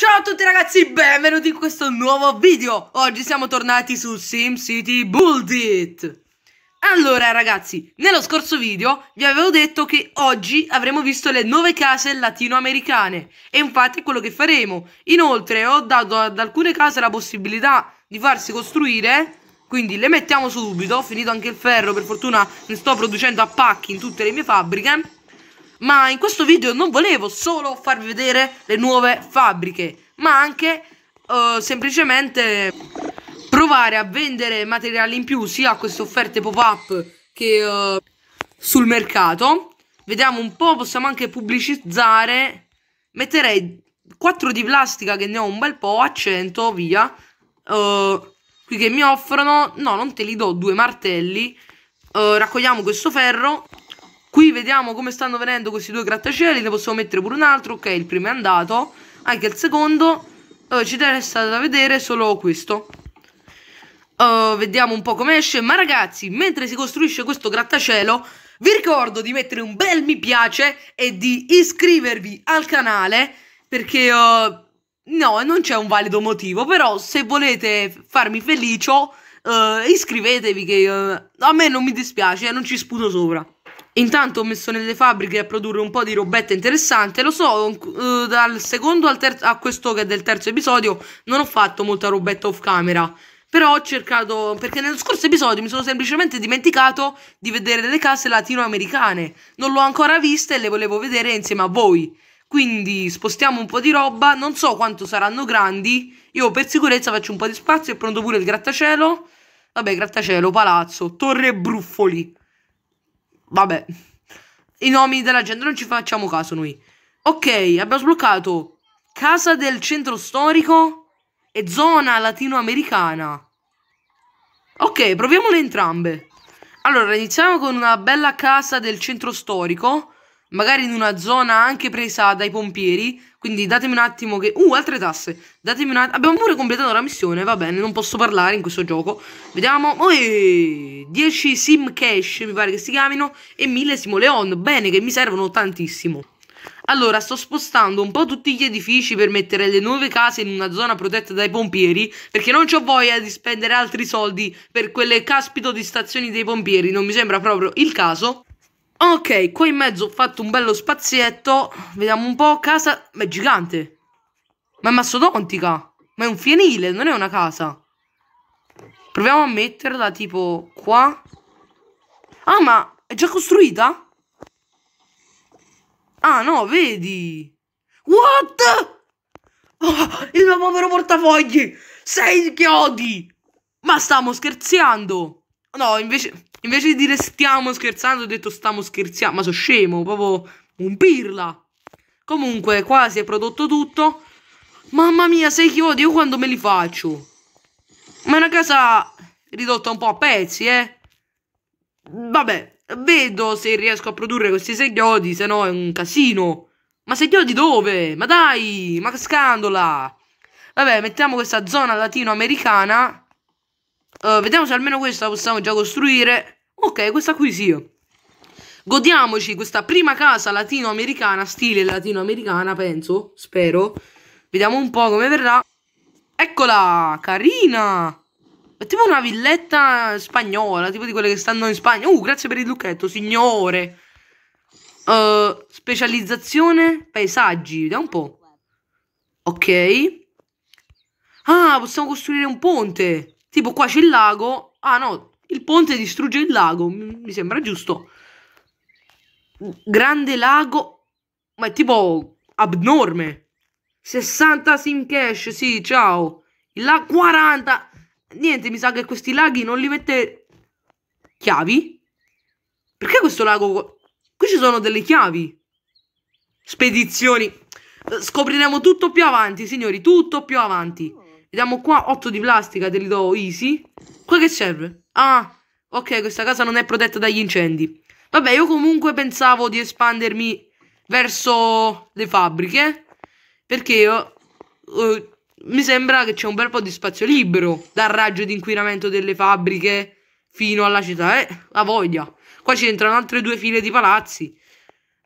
Ciao a tutti ragazzi, benvenuti in questo nuovo video! Oggi siamo tornati su SimCity Build It! Allora ragazzi, nello scorso video vi avevo detto che oggi avremo visto le nuove case latinoamericane E infatti è quello che faremo Inoltre ho dato ad alcune case la possibilità di farsi costruire Quindi le mettiamo subito, ho finito anche il ferro, per fortuna ne sto producendo a pacchi in tutte le mie fabbriche ma in questo video non volevo solo farvi vedere le nuove fabbriche, ma anche uh, semplicemente provare a vendere materiali in più sia a queste offerte pop-up che uh, sul mercato. Vediamo un po', possiamo anche pubblicizzare. Metterei 4 di plastica che ne ho un bel po', a 100, via. Uh, qui che mi offrono, no, non te li do, due martelli. Uh, raccogliamo questo ferro Qui vediamo come stanno venendo questi due grattacieli, ne possiamo mettere pure un altro, ok, il primo è andato, anche il secondo, uh, ci resta da vedere solo questo. Uh, vediamo un po' come esce, ma ragazzi, mentre si costruisce questo grattacielo, vi ricordo di mettere un bel mi piace e di iscrivervi al canale, perché... Uh, no, non c'è un valido motivo, però se volete farmi felice, uh, iscrivetevi che a me non mi dispiace, non ci sputo sopra. Intanto ho messo nelle fabbriche a produrre un po' di robetta interessante. Lo so, eh, dal secondo a questo che è del terzo episodio non ho fatto molta robetta off camera. Però ho cercato, perché nello scorso episodio mi sono semplicemente dimenticato di vedere le case latinoamericane. Non l'ho ancora vista e le volevo vedere insieme a voi. Quindi spostiamo un po' di roba, non so quanto saranno grandi. Io per sicurezza faccio un po' di spazio e pronto pure il grattacielo. Vabbè, grattacielo, palazzo, torre bruffoli. Vabbè. I nomi della gente non ci facciamo caso noi. Ok, abbiamo sbloccato Casa del Centro Storico e Zona Latinoamericana. Ok, proviamole entrambe. Allora, iniziamo con una bella casa del centro storico magari in una zona anche presa dai pompieri, quindi datemi un attimo che... Uh, altre tasse, datemi un attimo... Abbiamo pure completato la missione, va bene, non posso parlare in questo gioco. Vediamo, Oi, eh, 10 sim cash mi pare che si chiamino e 1000 simoleon, bene che mi servono tantissimo. Allora, sto spostando un po' tutti gli edifici per mettere le nuove case in una zona protetta dai pompieri, perché non ho voglia di spendere altri soldi per quelle caspito di stazioni dei pompieri, non mi sembra proprio il caso. Ok, qua in mezzo ho fatto un bello spazietto. Vediamo un po'. Casa. Ma è gigante. Ma è massodontica. Ma è un fienile, non è una casa. Proviamo a metterla tipo qua. Ah, ma è già costruita? Ah, no, vedi. What? Oh, il mio povero portafogli! Sei chiodi! Ma stiamo scherziando no, invece, invece, di dire stiamo scherzando, ho detto stiamo scherziando. Ma sono scemo, proprio un pirla. Comunque, qua si è prodotto tutto. Mamma mia, sei chiodi, io quando me li faccio. Ma è una casa ridotta un po' a pezzi, eh. Vabbè, vedo se riesco a produrre questi sei chiodi, se no è un casino. Ma sei chiodi dove? Ma dai, ma che scandola. Vabbè, mettiamo questa zona latinoamericana. Uh, vediamo se almeno questa possiamo già costruire. Ok, questa qui sì. Oh. Godiamoci questa prima casa latinoamericana, stile latinoamericana, penso, spero. Vediamo un po' come verrà. Eccola, carina! È tipo una villetta spagnola, tipo di quelle che stanno in Spagna. Uh, grazie per il lucchetto, signore! Uh, specializzazione paesaggi, vediamo un po'. Ok. Ah, possiamo costruire un ponte. Tipo qua c'è il lago. Ah no, il ponte distrugge il lago. Mi sembra giusto. Grande lago. Ma è tipo abnorme. 60 sim cash, sì, ciao. Il lago 40. Niente, mi sa che questi laghi non li mette chiavi. Perché questo lago Qui ci sono delle chiavi. Spedizioni. Scopriremo tutto più avanti, signori, tutto più avanti. Vediamo qua, 8 di plastica, te li do easy. Qua che serve? Ah, ok, questa casa non è protetta dagli incendi. Vabbè, io comunque pensavo di espandermi verso le fabbriche. Perché io, uh, mi sembra che c'è un bel po' di spazio libero dal raggio di inquinamento delle fabbriche fino alla città. Eh, la voglia. Qua c'entrano altre due file di palazzi.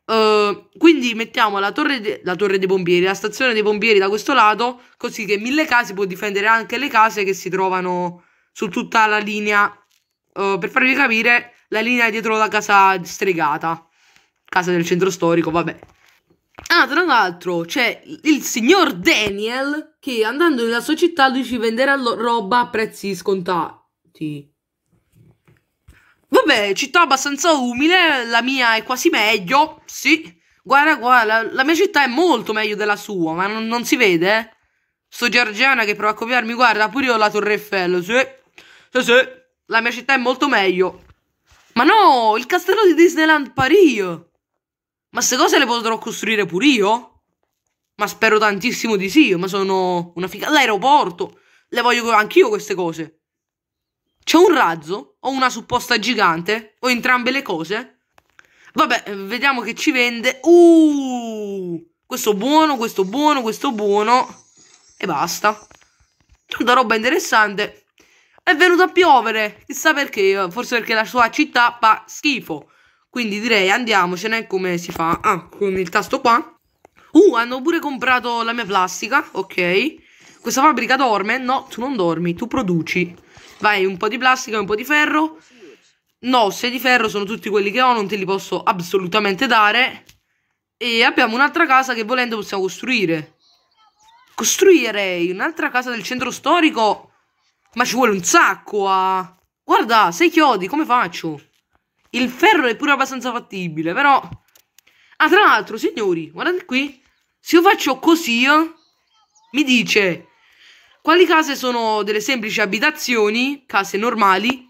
Eh, quindi mettiamo la torre, de- la torre dei pompieri, la stazione dei pompieri da questo lato, così che mille case può difendere anche le case che si trovano su tutta la linea. Uh, per farvi capire, la linea è dietro la casa stregata, casa del centro storico, vabbè. Ah, tra l'altro, c'è il signor Daniel che andando nella sua città lui ci venderà lo- roba a prezzi scontati. Vabbè, città abbastanza umile, la mia è quasi meglio, sì. Guarda, guarda, la, la mia città è molto meglio della sua, ma non, non si vede, eh. Sto Giorgiana che prova a copiarmi, guarda, pure io la Torre Eiffel, sì. Sì, sì, la mia città è molto meglio. Ma no, il castello di Disneyland Paris. Ma queste cose le potrò costruire pure io? Ma spero tantissimo di sì, ma sono una figa... L'aeroporto, le voglio anch'io queste cose. C'è un razzo? O una supposta gigante? O entrambe le cose? Vabbè, eh, vediamo che ci vende. Uh! Questo buono, questo buono, questo buono. E basta. Tanta roba interessante. È venuto a piovere. Chissà perché. Forse perché la sua città fa schifo. Quindi direi andiamocene come si fa. Ah, con il tasto qua. Uh, hanno pure comprato la mia plastica. Ok. Questa fabbrica dorme? No, tu non dormi, tu produci. Vai un po' di plastica e un po' di ferro. No, se di ferro sono tutti quelli che ho, non te li posso assolutamente dare. E abbiamo un'altra casa che volendo possiamo costruire. Costruirei un'altra casa del centro storico. Ma ci vuole un sacco a... Ah. Guarda, sei chiodi, come faccio? Il ferro è pure abbastanza fattibile, però... Ah, tra l'altro, signori, guardate qui. Se io faccio così, mi dice quali case sono delle semplici abitazioni, case normali,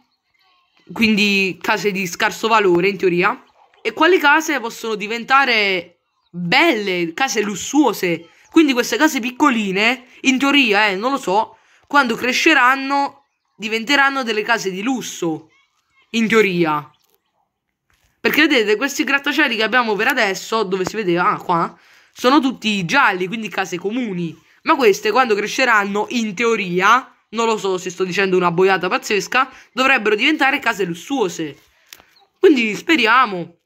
quindi case di scarso valore in teoria, e quali case possono diventare belle, case lussuose. Quindi queste case piccoline, in teoria, eh, non lo so, quando cresceranno diventeranno delle case di lusso, in teoria. Perché vedete, questi grattacieli che abbiamo per adesso, dove si vedeva, ah, qua, sono tutti gialli, quindi case comuni. Ma queste, quando cresceranno, in teoria, non lo so se sto dicendo una boiata pazzesca, dovrebbero diventare case lussuose. Quindi speriamo.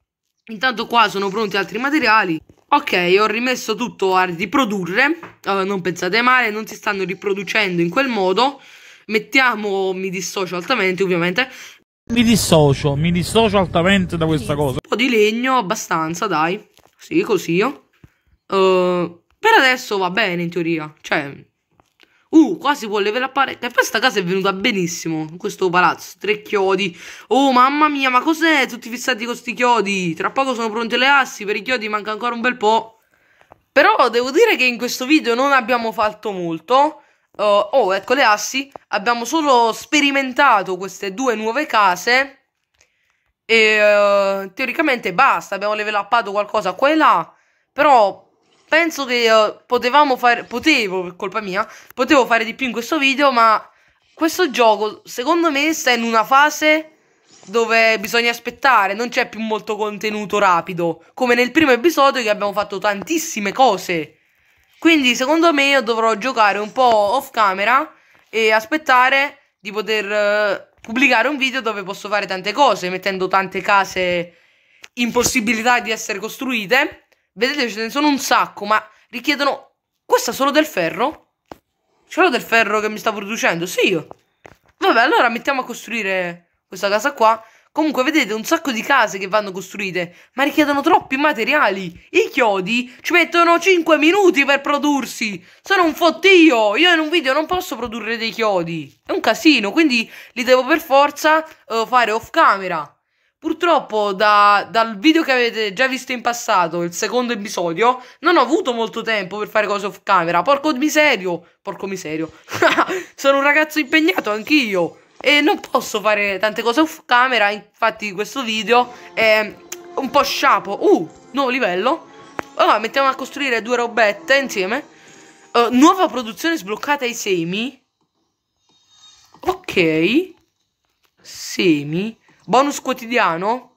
Intanto qua sono pronti altri materiali. Ok, ho rimesso tutto a riprodurre. Uh, non pensate male, non si stanno riproducendo in quel modo. Mettiamo, mi dissocio altamente ovviamente. Mi dissocio, mi dissocio altamente da questa cosa. Un po' di legno, abbastanza, dai. Sì, così io. Uh, eh, per adesso va bene in teoria. Cioè, uh, qua si può levelappare. E poi sta casa è venuta benissimo. Questo palazzo, tre chiodi. Oh, mamma mia, ma cos'è? Tutti fissati con questi chiodi. Tra poco sono pronte le assi. Per i chiodi manca ancora un bel po'. Però devo dire che in questo video non abbiamo fatto molto. Uh, oh, ecco le assi. Abbiamo solo sperimentato queste due nuove case. E uh, teoricamente basta. Abbiamo levelappato qualcosa qua e là. Però penso che uh, potevamo fare, potevo, per colpa mia, potevo fare di più in questo video, ma questo gioco secondo me sta in una fase dove bisogna aspettare, non c'è più molto contenuto rapido, come nel primo episodio che abbiamo fatto tantissime cose. Quindi secondo me io dovrò giocare un po' off camera e aspettare di poter uh, pubblicare un video dove posso fare tante cose, mettendo tante case impossibilità di essere costruite Vedete, ce ne sono un sacco, ma richiedono... Questa solo del ferro? C'è Solo del ferro che mi sta producendo? Sì, io. Vabbè, allora mettiamo a costruire questa casa qua. Comunque, vedete, un sacco di case che vanno costruite, ma richiedono troppi materiali. I chiodi ci mettono 5 minuti per prodursi. Sono un fottio. Io in un video non posso produrre dei chiodi. È un casino, quindi li devo per forza uh, fare off camera. Purtroppo da, dal video che avete già visto in passato, il secondo episodio, non ho avuto molto tempo per fare cose off camera. Porco miserio, porco miserio. Sono un ragazzo impegnato anch'io e non posso fare tante cose off camera, infatti questo video è un po' sciapo. Uh, nuovo livello. Allora, mettiamo a costruire due robette insieme. Uh, nuova produzione sbloccata ai semi. Ok. Semi. Bonus quotidiano.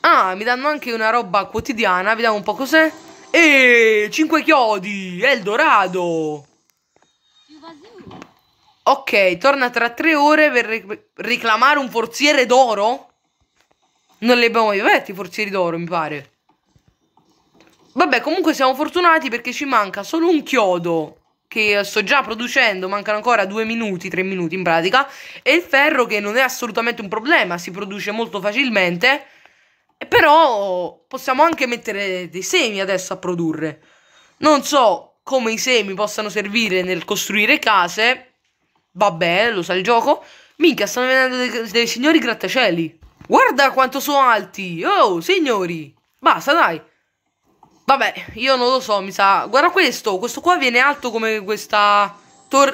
Ah, mi danno anche una roba quotidiana. Vediamo un po' cos'è. Eeeh, 5 chiodi. Eldorado. Ok, torna tra 3 ore per reclamare un forziere d'oro. Non li abbiamo mai avuti i forzieri d'oro, mi pare. Vabbè, comunque siamo fortunati perché ci manca solo un chiodo che eh, sto già producendo, mancano ancora due minuti, tre minuti in pratica, e il ferro che non è assolutamente un problema, si produce molto facilmente, però possiamo anche mettere dei semi adesso a produrre. Non so come i semi possano servire nel costruire case, vabbè, lo sa il gioco, minchia, stanno venendo dei, dei signori grattacieli. Guarda quanto sono alti! Oh, signori! Basta, dai! Vabbè, io non lo so, mi sa... Guarda questo, questo qua viene alto come questa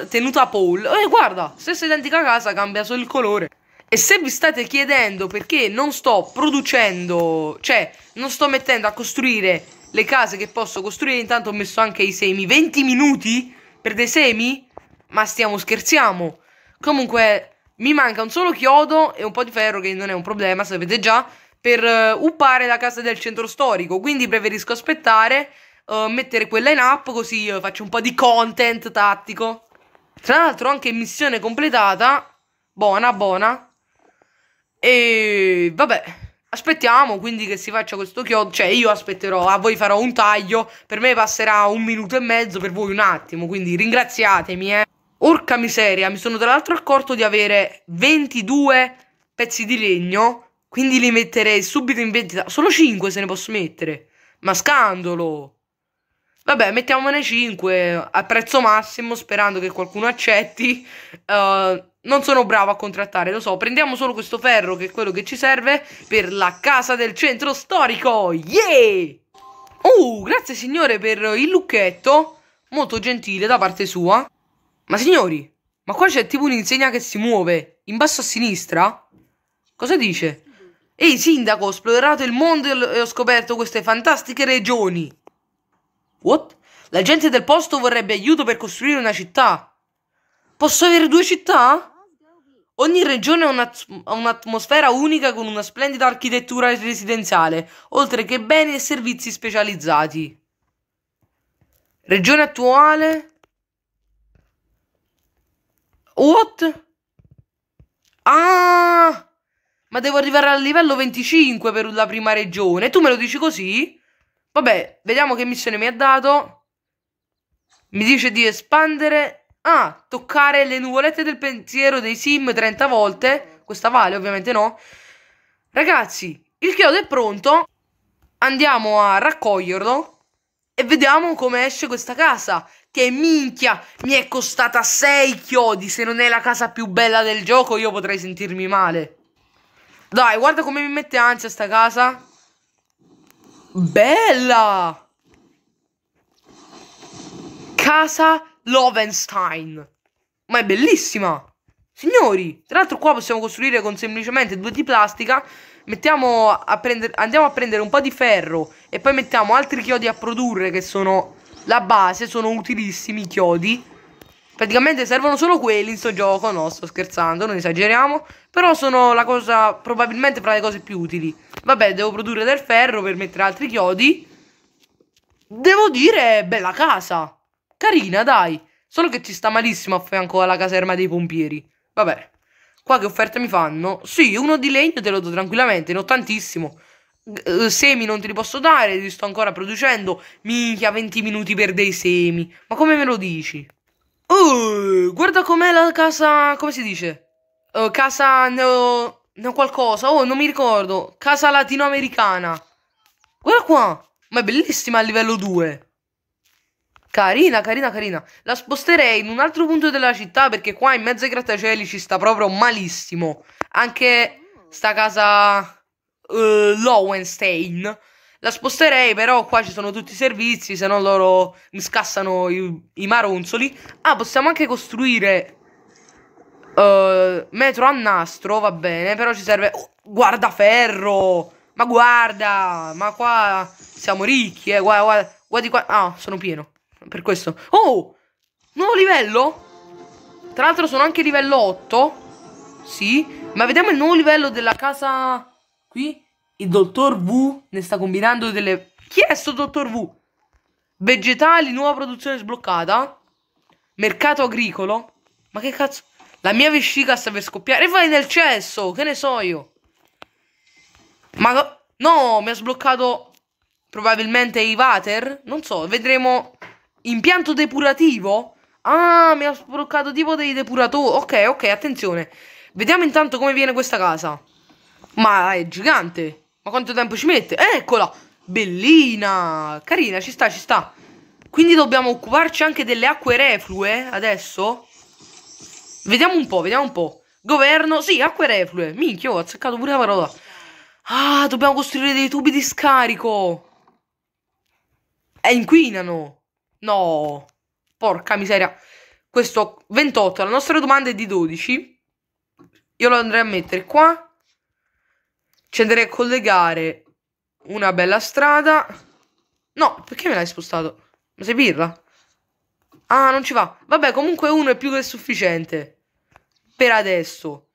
tenuta pole. E eh, guarda, stessa identica casa, cambia solo il colore. E se vi state chiedendo perché non sto producendo, cioè non sto mettendo a costruire le case che posso costruire, intanto ho messo anche i semi. 20 minuti per dei semi? Ma stiamo scherziamo. Comunque mi manca un solo chiodo e un po' di ferro che non è un problema, sapete già per eh, uppare la casa del centro storico, quindi preferisco aspettare, uh, mettere quella in app così eh, faccio un po' di content tattico. Tra l'altro anche missione completata, buona, buona. E vabbè, aspettiamo quindi che si faccia questo chiodo, cioè io aspetterò, a voi farò un taglio, per me passerà un minuto e mezzo, per voi un attimo, quindi ringraziatemi, eh. Orca miseria, mi sono tra l'altro accorto di avere 22 pezzi di legno quindi li metterei subito in vendita. Solo 5 se ne posso mettere. Ma scandalo! Vabbè, mettiamone 5 a prezzo massimo, sperando che qualcuno accetti. Uh, non sono bravo a contrattare, lo so. Prendiamo solo questo ferro, che è quello che ci serve per la casa del centro storico. Yeah! Oh, grazie signore per il lucchetto. Molto gentile da parte sua. Ma signori, ma qua c'è tipo un'insegna che si muove. In basso a sinistra? Cosa dice? Ehi sindaco, ho esplorato il mondo e ho scoperto queste fantastiche regioni. What? La gente del posto vorrebbe aiuto per costruire una città. Posso avere due città? Ogni regione ha un'atmosfera unica con una splendida architettura residenziale, oltre che beni e servizi specializzati. Regione attuale? What? Ah! Ma devo arrivare al livello 25 per la prima regione. Tu me lo dici così? Vabbè, vediamo che missione mi ha dato. Mi dice di espandere. Ah, toccare le nuvolette del pensiero dei sim 30 volte. Questa vale, ovviamente no. Ragazzi, il chiodo è pronto. Andiamo a raccoglierlo. E vediamo come esce questa casa. Che minchia, mi è costata 6 chiodi. Se non è la casa più bella del gioco, io potrei sentirmi male. Dai, guarda come mi mette ansia sta casa. Bella! Casa Lovenstein. Ma è bellissima! Signori, tra l'altro qua possiamo costruire con semplicemente due di plastica. Mettiamo a prendere, andiamo a prendere un po' di ferro e poi mettiamo altri chiodi a produrre che sono la base, sono utilissimi i chiodi. Praticamente servono solo quelli in sto gioco, no, sto scherzando, non esageriamo. Però sono la cosa, probabilmente fra le cose più utili. Vabbè, devo produrre del ferro per mettere altri chiodi. Devo dire, bella casa. Carina, dai. Solo che ci sta malissimo a fianco alla caserma dei pompieri. Vabbè. Qua che offerte mi fanno? Sì, uno di legno te lo do tranquillamente, ho tantissimo. Eh, semi non te li posso dare, li sto ancora producendo. Minchia, 20 minuti per dei semi. Ma come me lo dici? Oh, guarda com'è la casa... come si dice? Uh, casa neo... neo qualcosa, oh, non mi ricordo. Casa latinoamericana. Guarda qua. Ma è bellissima a livello 2. Carina, carina, carina. La sposterei in un altro punto della città perché qua in mezzo ai grattacieli ci sta proprio malissimo. Anche sta casa... Uh, Lowenstein la sposterei, però qua ci sono tutti i servizi, se no loro mi scassano i, i maronzoli. Ah, possiamo anche costruire uh, metro a nastro, va bene, però ci serve... Oh, guarda ferro! Ma guarda, ma qua siamo ricchi, eh, guarda, guarda, guardi qua... Ah, sono pieno, per questo. Oh! Nuovo livello? Tra l'altro sono anche livello 8. Sì, ma vediamo il nuovo livello della casa qui. Il dottor V ne sta combinando delle... Chi è sto dottor V? Vegetali, nuova produzione sbloccata? Mercato agricolo? Ma che cazzo? La mia vescica sta per scoppiare. E vai nel cesso, che ne so io. Ma no, mi ha sbloccato probabilmente i water. Non so, vedremo. Impianto depurativo? Ah, mi ha sbloccato tipo dei depuratori. Ok, ok, attenzione. Vediamo intanto come viene questa casa. Ma è gigante. Ma quanto tempo ci mette? Eccola! Bellina! Carina, ci sta, ci sta. Quindi dobbiamo occuparci anche delle acque reflue eh, adesso? Vediamo un po', vediamo un po'. Governo, sì, acque reflue. Minchia, ho azzeccato pure la parola. Ah, dobbiamo costruire dei tubi di scarico. E eh, inquinano. No. Porca miseria. Questo 28, la nostra domanda è di 12. Io lo andrei a mettere qua. Ci andrei a collegare una bella strada. No, perché me l'hai spostato? Ma sei birra? Ah, non ci va. Vabbè, comunque uno è più che sufficiente. Per adesso.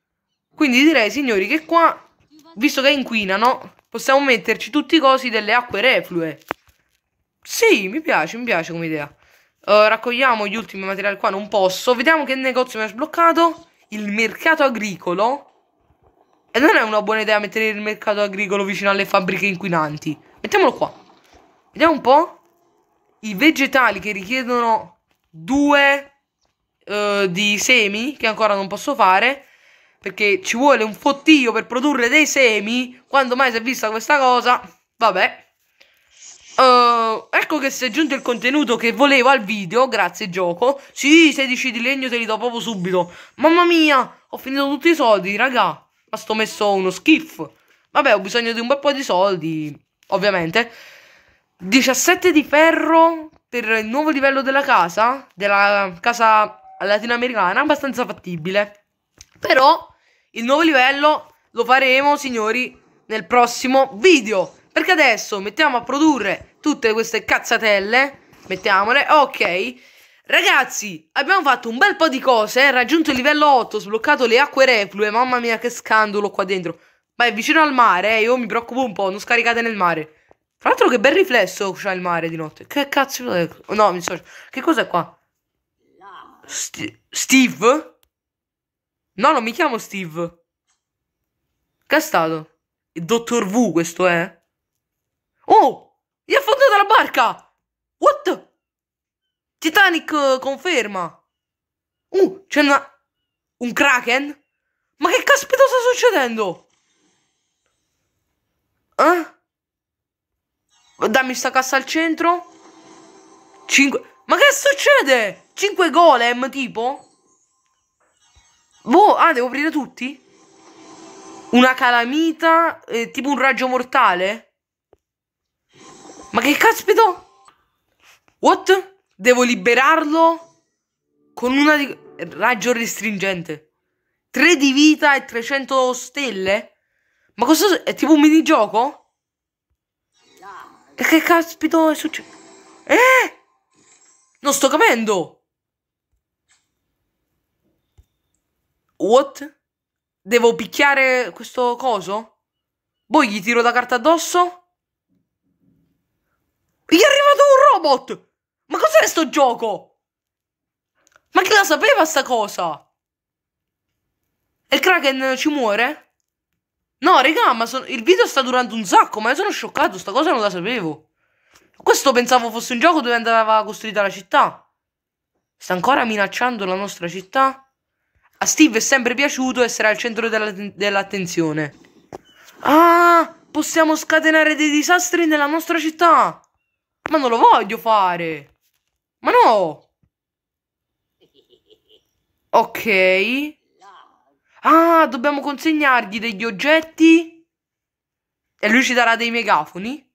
Quindi direi, signori, che qua, visto che inquinano, possiamo metterci tutti i cosi delle acque reflue. Sì, mi piace, mi piace come idea. Uh, raccogliamo gli ultimi materiali qua, non posso. Vediamo che negozio mi ha sbloccato. Il mercato agricolo. E non è una buona idea mettere il mercato agricolo vicino alle fabbriche inquinanti. Mettiamolo qua. Vediamo un po'. I vegetali che richiedono due uh, di semi, che ancora non posso fare, perché ci vuole un fottio per produrre dei semi. Quando mai si è vista questa cosa? Vabbè. Uh, ecco che si è aggiunto il contenuto che volevo al video, grazie gioco. Sì, 16 di legno te li do proprio subito. Mamma mia, ho finito tutti i soldi, raga. Ma sto messo uno schifo. Vabbè, ho bisogno di un bel po' di soldi, ovviamente. 17 di ferro per il nuovo livello della casa, della casa latinoamericana, abbastanza fattibile. Però il nuovo livello lo faremo, signori, nel prossimo video. Perché adesso mettiamo a produrre tutte queste cazzatelle. Mettiamole, ok. Ragazzi, abbiamo fatto un bel po' di cose, eh? raggiunto il livello 8, sbloccato le acque reflue, mamma mia che scandalo qua dentro. Ma è vicino al mare, eh? io mi preoccupo un po', non scaricate nel mare. Tra l'altro che bel riflesso c'ha il mare di notte. Che cazzo è? No, mi so... Che cos'è qua? St Steve? No, non mi chiamo Steve. Che è stato? Il dottor V questo è? Eh? Oh! Gli ha affondato la barca! What the... Titanic eh, conferma. Uh, c'è una... Un kraken? Ma che caspita sta succedendo? Eh? Dammi sta cassa al centro. Cinque... Ma che succede? Cinque golem tipo? Boh, ah, devo aprire tutti? Una calamita, eh, tipo un raggio mortale? Ma che caspita? What? Devo liberarlo con una di... raggio restringente. 3 di vita e 300 stelle? Ma questo è tipo un minigioco? E che caspito è successo? Eh! Non sto capendo! What? Devo picchiare questo coso? Poi boh, gli tiro la carta addosso? Gli è arrivato un robot! Ma cos'è sto gioco? Ma chi la sapeva sta cosa? E il Kraken ci muore? No, raga, ma so il video sta durando un sacco, ma io sono scioccato, sta cosa non la sapevo. Questo pensavo fosse un gioco dove andava costruita la città. Sta ancora minacciando la nostra città? A Steve è sempre piaciuto essere al centro dell'attenzione. Dell ah, possiamo scatenare dei disastri nella nostra città. Ma non lo voglio fare. Ma no! Ok. Ah, dobbiamo consegnargli degli oggetti? E lui ci darà dei megafoni?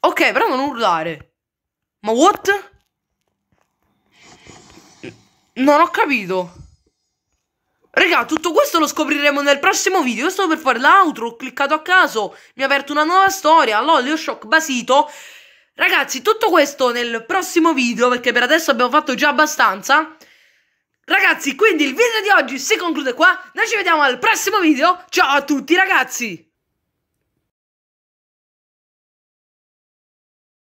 Ok, però non urlare. Ma what? Non ho capito. Raga, tutto questo lo scopriremo nel prossimo video. Io sto per fare l'outro, ho cliccato a caso, mi ha aperto una nuova storia, l'olio shock basito. Ragazzi, tutto questo nel prossimo video, perché per adesso abbiamo fatto già abbastanza. Ragazzi, quindi il video di oggi si conclude qua. Noi ci vediamo al prossimo video. Ciao a tutti, ragazzi!